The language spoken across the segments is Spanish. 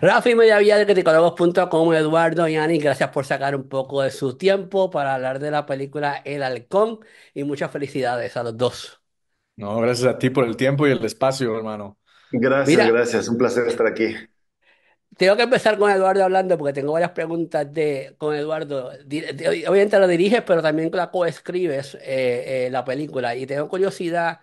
Rafi Mediavilla de con Eduardo y Ani, gracias por sacar un poco de su tiempo para hablar de la película El Halcón y muchas felicidades a los dos. No, gracias a ti por el tiempo y el espacio, hermano. Gracias, gracias, un placer estar aquí. Tengo que empezar con Eduardo hablando porque tengo varias preguntas de, con Eduardo. Obviamente lo diriges, pero también la coescribes eh, eh, la película y tengo curiosidad.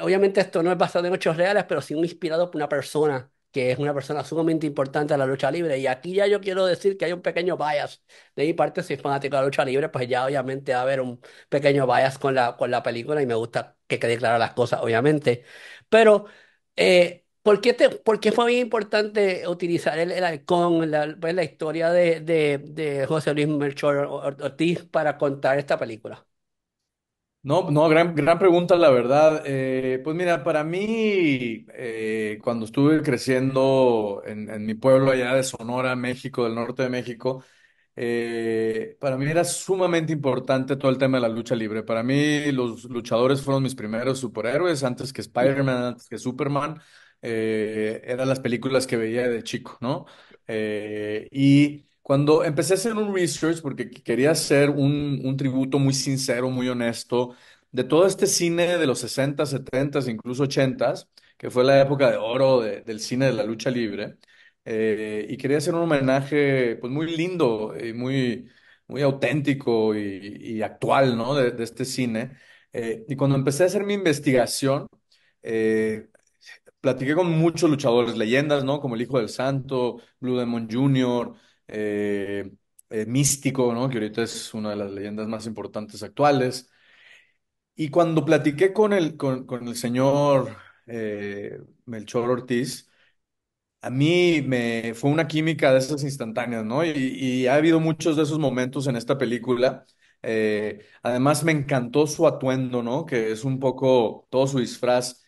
Obviamente esto no es basado en hechos reales, pero sí inspirado por una persona que es una persona sumamente importante en la lucha libre. Y aquí ya yo quiero decir que hay un pequeño bias. De mi parte, soy fanático de la lucha libre, pues ya obviamente va a haber un pequeño bias con la, con la película y me gusta que quede claras las cosas, obviamente. Pero, eh, ¿por, qué te, ¿por qué fue bien importante utilizar el, el la, pues, la historia de, de, de José Luis Melchor Ortiz para contar esta película? No, no, gran, gran pregunta, la verdad. Eh, pues mira, para mí, eh, cuando estuve creciendo en, mi pueblo allá de Sonora, México, del norte de México, eh, para mí era sumamente importante todo el tema de la lucha libre. Para mí, los luchadores fueron mis primeros superhéroes, antes que Spider-Man, antes que Superman. eran las películas que veía de chico, ¿no? y cuando empecé a hacer un research, porque quería hacer un, tributo muy sincero, muy honesto, de todo este cine de los 60, 70, s incluso 80, s que fue la época de oro del cine de la lucha libre, eh, y quería hacer un homenaje pues, muy lindo y muy, muy auténtico y, actual, ¿no? De, este cine. Eh, y cuando empecé a hacer mi investigación, eh, platiqué con muchos luchadores, leyendas, ¿no? Como el Hijo del Santo, Blue Demon Jr., eh, eh, místico, ¿no? Que ahorita es una de las leyendas más importantes actuales. Y cuando platiqué con el, con, el señor eh, Melchor Ortiz, a mí me fue una química de esas instantáneas, ¿no? Y, ha habido muchos de esos momentos en esta película. además, me encantó su atuendo, ¿no? Que es un poco todo su disfraz,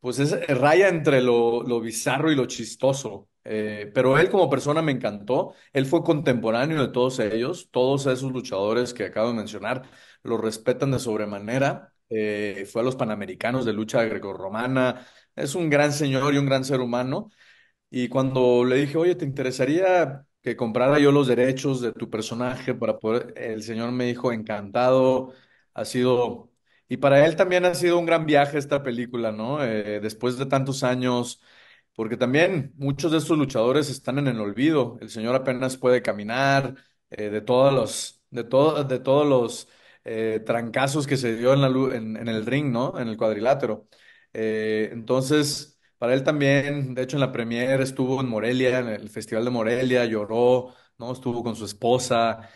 pues es raya entre lo, lo bizarro y lo chistoso. Eh, pero él como persona me encantó. Él fue contemporáneo de todos ellos. Todos esos luchadores que acabo de mencionar lo respetan de sobremanera. Eh, fue a los Panamericanos de lucha romana Es un gran señor y un gran ser humano. Y cuando le dije, oye, ¿te interesaría que comprara yo los derechos de tu personaje para poder... El señor me dijo, encantado. Ha sido... Y para él también ha sido un gran viaje esta película, ¿no? Eh, después de tantos años porque también muchos de estos luchadores están en el olvido. El señor apenas puede caminar, eh, de todos los, de de todos los eh, trancazos que se dio en, la, en, en, el ring, ¿no? En el cuadrilátero. Eh, entonces, para él también, de hecho en la premier estuvo en Morelia, en el Festival de Morelia, lloró, ¿no? Estuvo con su esposa.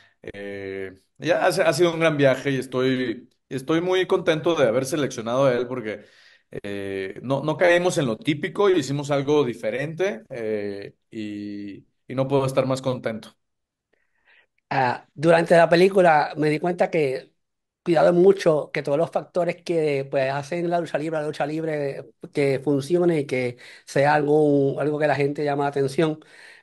ya ha, ha, sido un gran viaje y estoy, estoy muy contento de haber seleccionado a él porque eh, no, no caemos en lo típico y hicimos algo diferente eh, y, y, no puedo estar más contento. Ah, durante la película me di cuenta que cuidado mucho que todos los factores que pues, hacen la lucha libre, la lucha libre que funcione y que sea algo, algo que la gente llama atención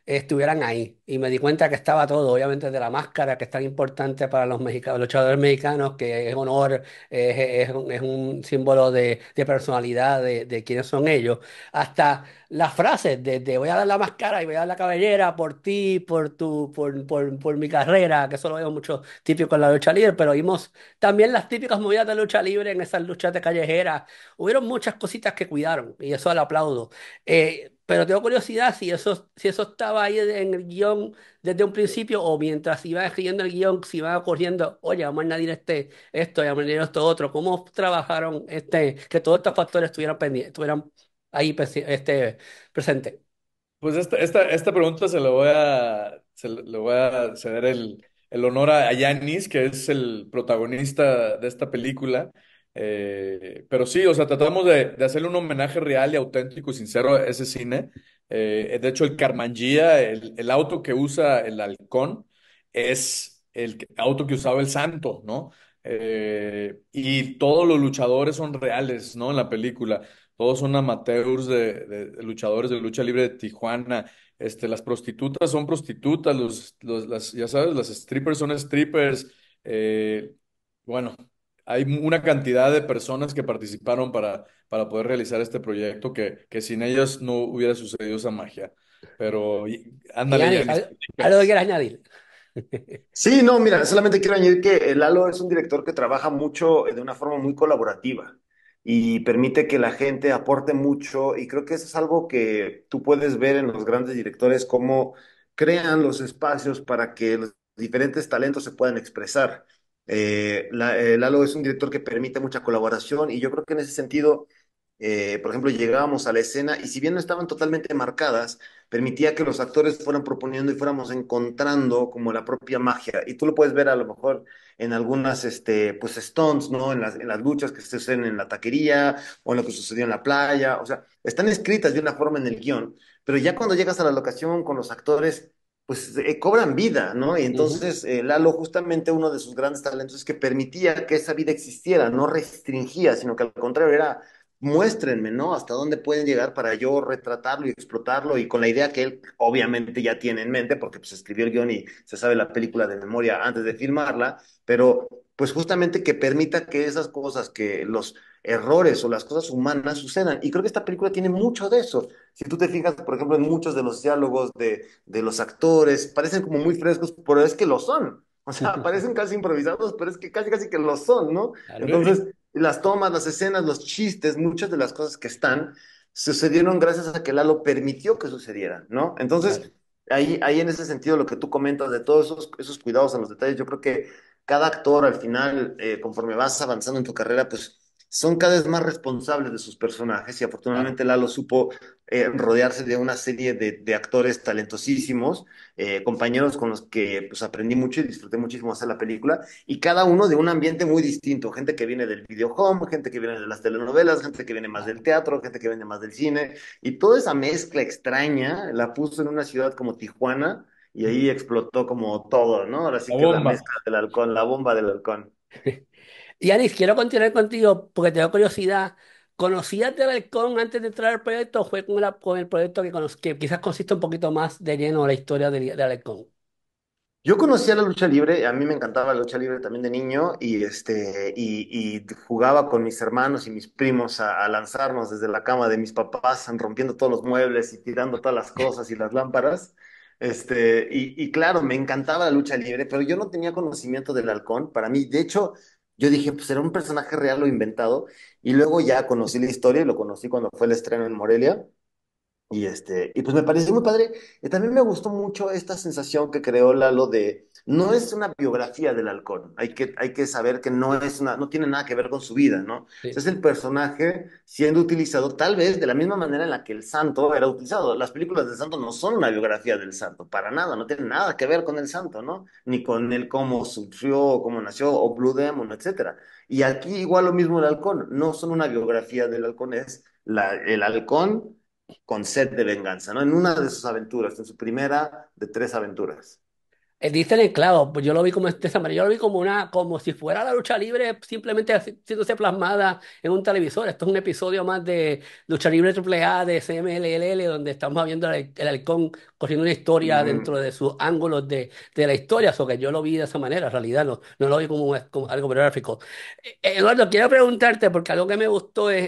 estuvieran ahí. Y me di cuenta que estaba todo, obviamente de la máscara, que es tan importante para los mexicanos, luchadores mexicanos, que es honor, es, un, símbolo de, personalidad de, de, quiénes son ellos, hasta las frases de, voy a dar la máscara y voy a dar la cabellera por ti, por, tu, por, mi carrera, que eso lo veo mucho típico en la lucha libre, pero vimos también las típicas movidas de lucha libre en esas luchas de callejeras. Hubieron muchas cositas que cuidaron y eso al aplaudo. Eh, pero tengo curiosidad si eso, si eso estaba ahí en el guión desde un principio o mientras iba escribiendo el guión, si iba corriendo, oye, vamos a añadir este, esto y a añadir esto otro. ¿Cómo trabajaron este, que todos estos factores estuvieran, estuvieran ahí este, presentes? Pues esta, esta, esta pregunta se la voy a, se voy a ceder el, el honor a Yanis, que es el protagonista de esta película. Eh, pero sí, o sea, tratamos de, hacerle un homenaje real y auténtico y sincero a ese cine. Eh, de hecho, el Carmangía, el, auto que usa el halcón, es el auto que usaba el santo, ¿no? Eh, y todos los luchadores son reales, ¿no? En la película. Todos son amateurs de, luchadores de lucha libre de Tijuana. Este, las prostitutas son prostitutas, los, ya sabes, las strippers son strippers. Eh, bueno, hay una cantidad de personas que participaron para, para poder realizar este proyecto que, que sin ellas no hubiera sucedido esa magia. Pero ándale. ¿Algo quiere añadir? Sí, no, mira, solamente quiero añadir que Lalo es un director que trabaja mucho de una forma muy colaborativa y permite que la gente aporte mucho y creo que eso es algo que tú puedes ver en los grandes directores, cómo crean los espacios para que los diferentes talentos se puedan expresar. Eh, la, eh, Lalo es un director que permite mucha colaboración y yo creo que en ese sentido, eh, por ejemplo, llegábamos a la escena y si bien no estaban totalmente marcadas, permitía que los actores fueran proponiendo y fuéramos encontrando como la propia magia. Y tú lo puedes ver a lo mejor en algunas, este, pues, stunts, ¿no? En las, en las luchas que suceden en la taquería o en lo que sucedió en la playa. O sea, están escritas de una forma en el guión, pero ya cuando llegas a la locación con los actores pues eh, cobran vida, ¿no? Y entonces eh, Lalo, justamente uno de sus grandes talentos es que permitía que esa vida existiera, no restringía, sino que al contrario era, muéstrenme, ¿no? Hasta dónde pueden llegar para yo retratarlo y explotarlo y con la idea que él obviamente ya tiene en mente, porque pues escribió el guión y se sabe la película de memoria antes de filmarla, pero pues justamente que permita que esas cosas, que los errores o las cosas humanas sucedan. Y creo que esta película tiene mucho de eso. Si tú te fijas, por ejemplo, en muchos de los diálogos de, los actores, parecen como muy frescos, pero es que lo son. O sea, parecen casi improvisados, pero es que casi, casi que lo son, ¿no? Entonces, las tomas, las escenas, los chistes, muchas de las cosas que están, sucedieron gracias a que Lalo permitió que sucedieran, ¿no? Entonces, ahí, ahí en ese sentido, lo que tú comentas de todos esos, esos cuidados en los detalles, yo creo que cada actor al final, eh, conforme vas avanzando en tu carrera, pues son cada vez más responsables de sus personajes y afortunadamente Lalo supo eh, rodearse de una serie de, actores talentosísimos, eh, compañeros con los que pues, aprendí mucho y disfruté muchísimo hacer la película, y cada uno de un ambiente muy distinto, gente que viene del videojuego, gente que viene de las telenovelas, gente que viene más del teatro, gente que viene más del cine, y toda esa mezcla extraña la puso en una ciudad como Tijuana, y ahí explotó como todo, ¿no? la que la mezcla del halcón, la bomba del halcón. Y Anis, quiero continuar contigo porque tengo curiosidad. ¿Conocías del halcón antes de entrar al proyecto o fue con, con el proyecto que, quizás consiste un poquito más de lleno la historia del, halcón? Yo conocía la lucha libre, a mí me encantaba la lucha libre también de niño y, este, y, y jugaba con mis hermanos y mis primos a lanzarnos desde la cama de mis papás, rompiendo todos los muebles y tirando todas las cosas y las lámparas. Este, y, claro, me encantaba la lucha libre, pero yo no tenía conocimiento del halcón. Para mí, de hecho, yo dije, pues era un personaje real o inventado. Y luego ya conocí la historia y lo conocí cuando fue el estreno en Morelia. Y, este, y pues me pareció muy padre. Y también me gustó mucho esta sensación que creó Lalo de no es una biografía del halcón, hay que, saber que no, es no tiene nada que ver con su vida, ¿no? Es el personaje siendo utilizado tal vez de la misma manera en la que el santo era utilizado. Las películas del santo no son una biografía del santo, para nada, no tienen nada que ver con el santo, ¿no? Ni con el cómo sufrió, cómo nació, o Blue Demon, etc. Y aquí igual lo mismo el halcón, no son una biografía del halcón, es el halcón con sed de venganza, ¿no? En una de sus aventuras, en su primera de tres aventuras. Eh, dice el clavo, pues yo lo vi como este yo lo vi como una, como si fuera la lucha libre simplemente haciéndose plasmada en un televisor. Esto es un episodio más de lucha libre AAA de CMLL, donde estamos viendo el halcón cogiendo una historia dentro de sus ángulos de, de la historia, eso que yo lo vi de esa manera, en realidad no, no lo vi como, como algo biográfico. Eh, eh, Eduardo, quiero preguntarte, porque algo que me gustó es,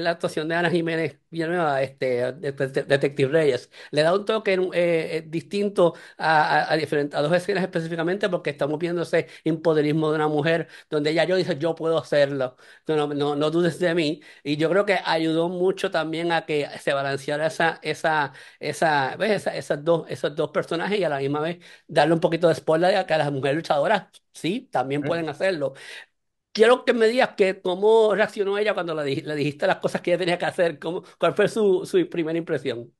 la actuación de Ana Jiménez Villanueva, este, Detective Reyes, le da un toque eh, distinto a, diferentes, dos escenas específicamente, porque estamos viendo ese impoderismo de una mujer, donde ella yo dice, yo puedo hacerlo, no, no, dudes de mí, y yo creo que ayudó mucho también a que se balanceara esa, esa, ¿ves? esa, esa esas dos, esos dos personajes y a la misma vez darle un poquito de spoiler de que a las mujeres luchadoras sí, también pueden hacerlo. Quiero que me digas que cómo reaccionó ella cuando le, dijiste las cosas que ella tenía que hacer, cómo, cuál fue su, su primera impresión.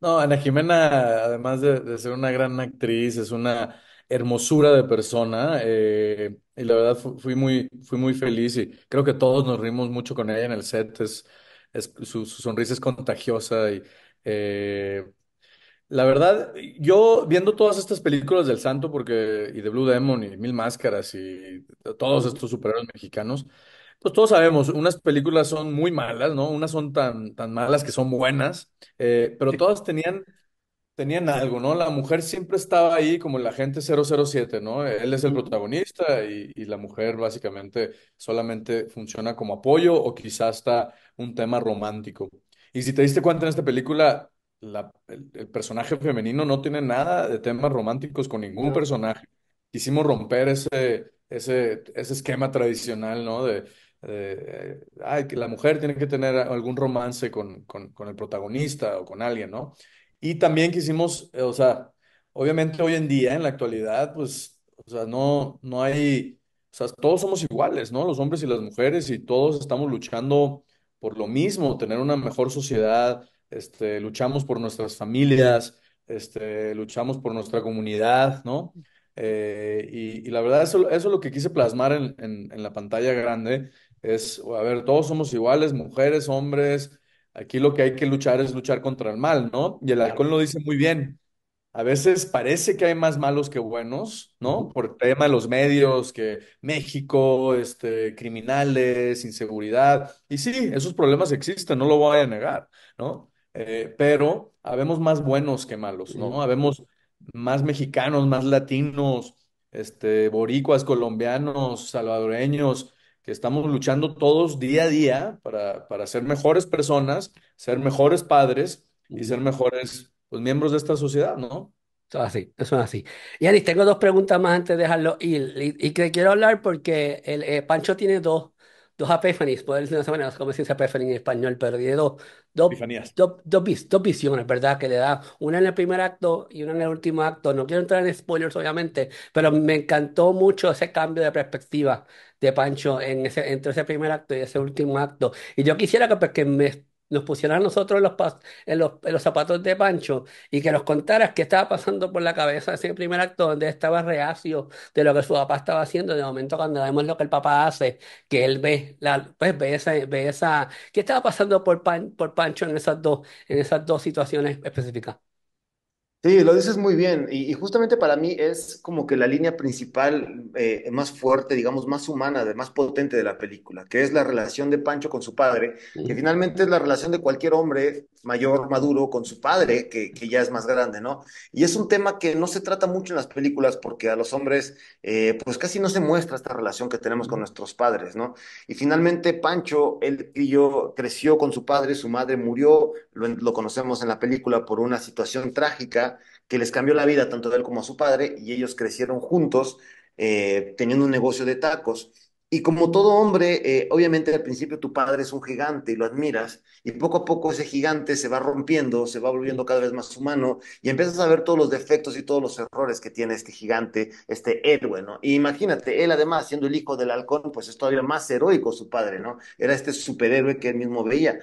No, Ana Jimena, además de, de ser una gran actriz, es una hermosura de persona. Eh, y la verdad fui muy, fui muy feliz y creo que todos nos rimos mucho con ella en el set. Es, es- su, su sonrisa es contagiosa y, eh, la verdad, yo viendo todas estas películas del Santo porque y de Blue Demon y Mil Máscaras y todos estos superhéroes mexicanos, pues todos sabemos, unas películas son muy malas, ¿no? Unas son tan, tan malas que son buenas, eh, pero todas tenían, tenían algo, ¿no? La mujer siempre estaba ahí como la gente 007, ¿no? Él es el protagonista y, y la mujer básicamente solamente funciona como apoyo o quizás está un tema romántico. Y si te diste cuenta en esta película, el, personaje femenino no tiene nada de temas románticos con ningún personaje. Quisimos romper ese, ese, esquema tradicional, ¿no? De, que la mujer tiene que tener algún romance con, el protagonista o con alguien, ¿no? Y también quisimos, eh, o sea, obviamente hoy en día, en la actualidad, pues, o sea, no, no hay, o sea, todos somos iguales, ¿no? Los hombres y las mujeres y todos estamos luchando por lo mismo, tener una mejor sociedad, este, luchamos por nuestras familias, este, luchamos por nuestra comunidad, ¿no? Eh, y, la verdad, eso, es lo que quise plasmar en, en, la pantalla grande, es, a ver, todos somos iguales, mujeres, hombres, aquí lo que hay que luchar es luchar contra el mal, ¿no? Y el alcohol lo dice muy bien. A veces parece que hay más malos que buenos, ¿no? Por tema de los medios, que México, este, criminales, inseguridad. Y sí, esos problemas existen, no lo voy a negar, ¿no? Eh, pero habemos más buenos que malos, ¿no? Habemos más mexicanos, más latinos, este, boricuas, colombianos, salvadoreños, que estamos luchando todos día a día para, para ser mejores personas, ser mejores padres y ser mejores pues, miembros de esta sociedad, ¿no? Eso es así, eso es así. Y Alice, tengo dos preguntas más antes de dejarlo Y, y que quiero hablar porque el, eh, Pancho tiene dos dos epifanías, por decirlo de esa manera, como se dice epifanía en español, pero dos, dos, dos, visiones, ¿verdad? Que le da una en el primer acto y una en el último acto. No quiero entrar en spoilers, obviamente, pero me encantó mucho ese cambio de perspectiva de Pancho en ese, entre ese primer acto y ese último acto. Y yo quisiera que, pues, que me nos pusieron nosotros en los, zapatos de Pancho y que nos contaras qué estaba pasando por la cabeza de ese primer acto, donde estaba reacio de lo que su papá estaba haciendo, de momento cuando vemos lo que el papá hace, que él ve, la, pues ve esa, ve esa, qué estaba pasando por, Pan, por Pancho en esas dos, en esas dos situaciones específicas. Sí, lo dices muy bien. Y, justamente para mí es como que la línea principal, eh, más fuerte, digamos, más humana, de, más potente de la película, que es la relación de Pancho con su padre, que finalmente es la relación de cualquier hombre mayor, maduro, con su padre, que, que ya es más grande, ¿no? Y es un tema que no se trata mucho en las películas porque a los hombres, eh, pues casi no se muestra esta relación que tenemos con nuestros padres, ¿no? Y finalmente Pancho, él y yo, creció con su padre, su madre murió, lo conocemos en la película por una situación trágica que les cambió la vida tanto a él como a su padre y ellos crecieron juntos eh, teniendo un negocio de tacos. Y como todo hombre, eh, obviamente al principio tu padre es un gigante y lo admiras, y poco a poco ese gigante se va rompiendo, se va volviendo cada vez más humano, y empiezas a ver todos los defectos y todos los errores que tiene este gigante, este héroe, ¿no? Y imagínate, él además, siendo el hijo del halcón, pues es todavía más heroico su padre, ¿no? Era este superhéroe que él mismo veía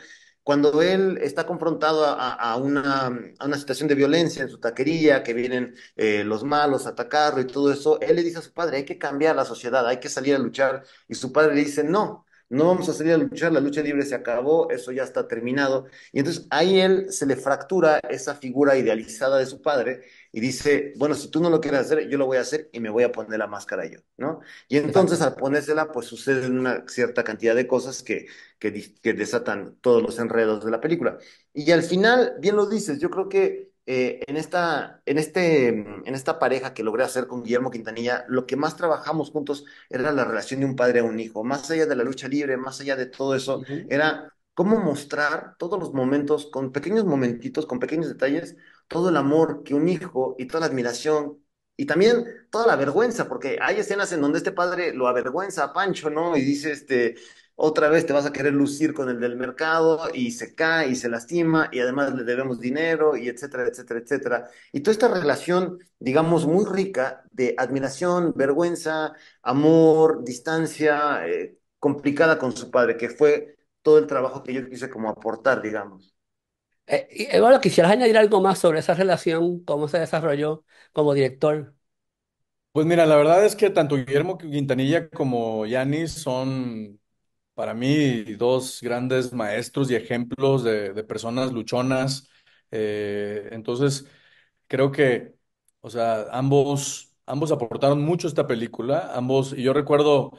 cuando él está confrontado a, una, una, situación de violencia en su taquería, que vienen eh, los malos a atacarlo y todo eso, él le dice a su padre, hay que cambiar la sociedad, hay que salir a luchar, y su padre le dice, no, no vamos a salir a luchar, la lucha libre se acabó, eso ya está terminado. Y entonces ahí él se le fractura esa figura idealizada de su padre y dice, bueno, si tú no lo quieres hacer, yo lo voy a hacer y me voy a poner la máscara yo, ¿no? Y entonces al ponérsela, pues suceden una cierta cantidad de cosas que, que, que desatan todos los enredos de la película. Y al final, bien lo dices, yo creo que eh, en, esta, en, este, mm, en esta pareja que logré hacer con Guillermo Quintanilla, lo que más trabajamos juntos era la relación de un padre a un hijo, más allá de la lucha libre, más allá de todo eso, era cómo mostrar todos los momentos, con pequeños momentitos, con pequeños detalles, todo el amor que un hijo y toda la admiración y también toda la vergüenza, porque hay escenas en donde este padre lo avergüenza a Pancho, ¿no? Y dice, este, otra vez te vas a querer lucir con el del mercado y se cae y se lastima y además le debemos dinero y etcétera, etcétera, etcétera. Y toda esta relación, digamos, muy rica de admiración, vergüenza, amor, distancia, eh, complicada con su padre, que fue todo el trabajo que yo quise como aportar, digamos. Eduardo, eh, eh, ¿quisieras añadir algo más sobre esa relación, cómo se desarrolló como director? Pues mira, la verdad es que tanto Guillermo Quintanilla como Yanis son para mí dos grandes maestros y ejemplos de, personas luchonas. Eh, entonces, creo que, o sea, ambos, ambos aportaron mucho a esta película, ambos, y yo recuerdo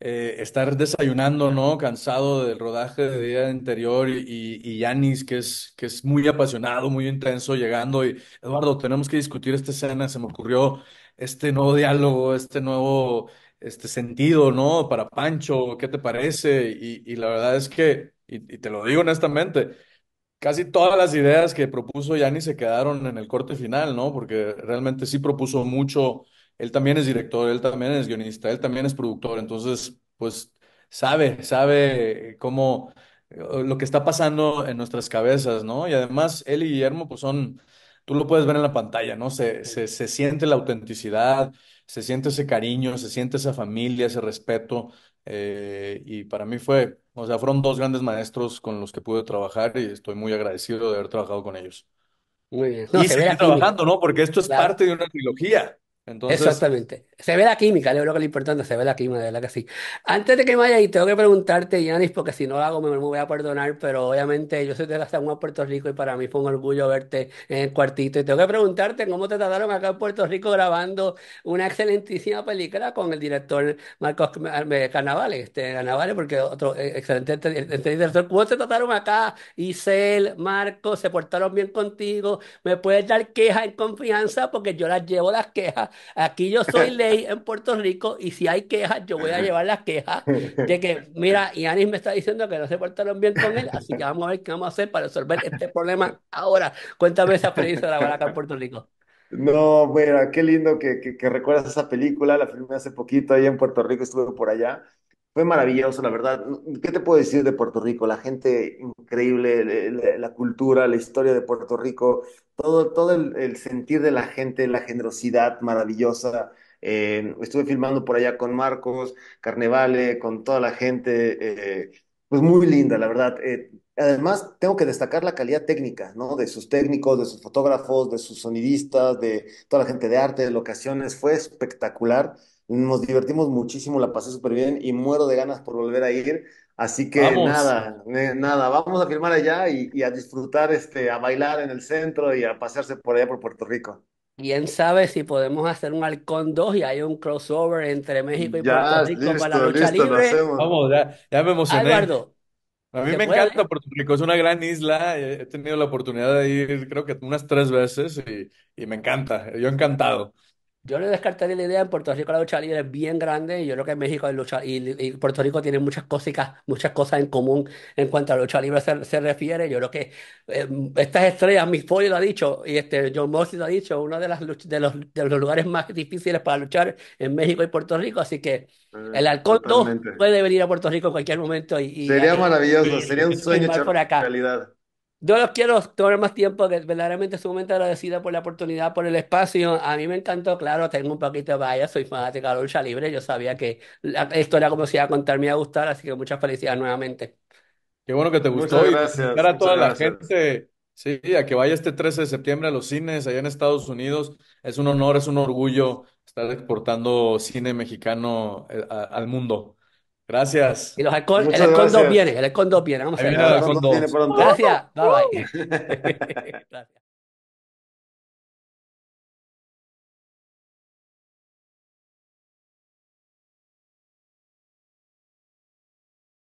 eh, estar desayunando, ¿no? Cansado del rodaje del día anterior y, y Yanis, que es, que es muy apasionado, muy intenso, llegando y, Eduardo, tenemos que discutir esta escena, se me ocurrió este nuevo diálogo, este nuevo este sentido, ¿no? Para Pancho, ¿qué te parece? Y, y la verdad es que, y, te lo digo honestamente, casi todas las ideas que propuso Yanni se quedaron en el corte final, ¿no? Porque realmente sí propuso mucho. Él también es director, él también es guionista, él también es productor, entonces, pues sabe, sabe cómo eh, lo que está pasando en nuestras cabezas, ¿no? Y además, él y Guillermo, pues son, tú lo puedes ver en la pantalla, ¿no? Se, se, se siente la autenticidad, se siente ese cariño, se siente esa familia, ese respeto. Eh, y para mí fue, o sea, fueron dos grandes maestros con los que pude trabajar y estoy muy agradecido de haber trabajado con ellos. y seguir trabajando, ¿no? Porque esto es parte de una trilogía. Exactamente. Se ve la química, yo creo que lo importante se ve la química, de verdad que sí. Antes de que me vaya y tengo que preguntarte, Yanis, porque si no lo hago me, voy a perdonar, pero obviamente yo soy de la segunda Puerto Rico, y para mí fue un orgullo verte en el cuartito. Y tengo que preguntarte cómo te trataron acá en Puerto Rico grabando una excelentísima película con el director Marcos eh, Carnavales, este, porque otro eh, excelente director. ¿Cómo te trataron acá? Isel, Marcos, se portaron bien contigo. ¿Me puedes dar quejas en confianza? Porque yo las llevo las quejas Aquí yo soy ley en Puerto Rico y si hay quejas, yo voy a llevar las quejas de que, mira, Yanis me está diciendo que no se portaron bien con él, así que vamos a ver qué vamos a hacer para resolver este problema ahora. Cuéntame esa película de la baraca en Puerto Rico. No, mira, qué lindo que, que, recuerdas esa película, la filmé hace poquito ahí en Puerto Rico, estuve por allá. Fue maravilloso, la verdad. ¿Qué te puedo decir de Puerto Rico? La gente increíble, la cultura, la historia de Puerto Rico, todo, todo el, sentir de la gente, la generosidad maravillosa. Eh, estuve filmando por allá con Marcos, Carnevale, con toda la gente, eh, pues muy linda, la verdad. Eh, además, tengo que destacar la calidad técnica, ¿no? De sus técnicos, de sus fotógrafos, de sus sonidistas, de toda la gente de arte, de locaciones, fue espectacular. Nos divertimos muchísimo, la pasé súper bien y muero de ganas por volver a ir Así que nada, nada, vamos a firmar allá y, a disfrutar, este, a bailar en el centro y a pasearse por allá por Puerto Rico. Quién sabe si podemos hacer un Halcón 2 y hay un crossover entre México y Puerto Rico para la lucha libre. Vamos, ya, me emocioné. A mí me encanta Puerto Rico, es una gran isla. He tenido la oportunidad de ir, creo que unas tres veces y, y me encanta. Yo encantado. Yo no descartaría la idea, en Puerto Rico la lucha libre es bien grande y yo creo que en México lucha, y, Puerto Rico tiene muchas muchas cosas en común en cuanto a lucha libre se, refiere. Yo creo que em, estas estrellas, mi folio lo ha dicho y este John Moss lo ha dicho, uno de, las, de, los, lugares más difíciles para luchar en México y Puerto Rico, así que ah, el Halcón puede venir a Puerto Rico en cualquier momento. Y, sería maravilloso, sería un sueño por acá. realidad. Yo los quiero tomar más tiempo, que verdaderamente sumamente agradecida por la oportunidad, por el espacio. A mí me encantó, claro, tengo un poquito de vaya, soy fanática de la lucha libre, yo sabía que esto era como se iba a contar me iba a gustar, así que muchas felicidades nuevamente. Qué bueno que te gustó y a toda la gente, sí, a que vaya este 13 de septiembre a los cines allá en Estados Unidos. Es un honor, es un orgullo estar exportando cine mexicano eh, al mundo. Gracias. Y los el Escondo viene, el Escondo viene. Vamos a ver. El Gracias. gracias.